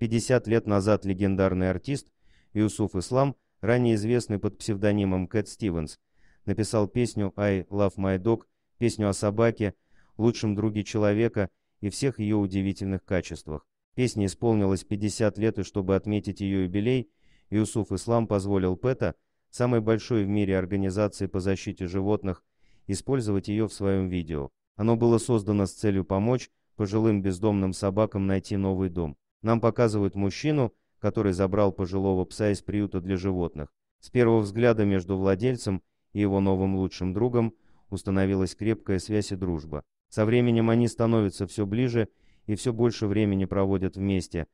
50 лет назад легендарный артист Юсуф Ислам, ранее известный под псевдонимом Кэт Стивенс, написал песню «I love my dog», песню о собаке, лучшем друге человека и всех ее удивительных качествах. Песне исполнилось 50 лет, и чтобы отметить ее юбилей, Юсуф Ислам позволил ПЭТа, самой большой в мире организации по защите животных, использовать ее в своем видео. Оно было создано с целью помочь пожилым бездомным собакам найти новый дом. Нам показывают мужчину, который забрал пожилого пса из приюта для животных. С первого взгляда между владельцем и его новым лучшим другом установилась крепкая связь и дружба. Со временем они становятся все ближе и все больше времени проводят вместе.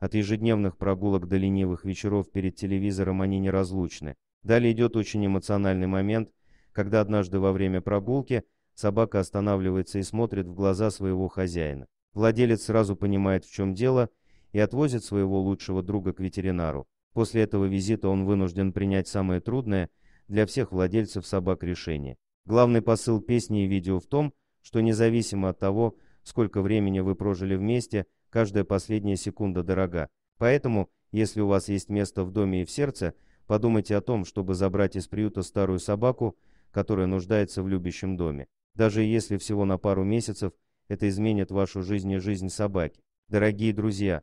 От ежедневных прогулок до ленивых вечеров перед телевизором они неразлучны. Далее идет очень эмоциональный момент, когда однажды во время прогулки собака останавливается и смотрит в глаза своего хозяина. Владелец сразу понимает, в чем дело – и отвозит своего лучшего друга к ветеринару. После этого визита он вынужден принять самое трудное для всех владельцев собак решение. Главный посыл песни и видео в том, что независимо от того, сколько времени вы прожили вместе, каждая последняя секунда дорога. Поэтому, если у вас есть место в доме и в сердце, подумайте о том, чтобы забрать из приюта старую собаку, которая нуждается в любящем доме. Даже если всего на пару месяцев, это изменит вашу жизнь и жизнь собаки. Дорогие друзья,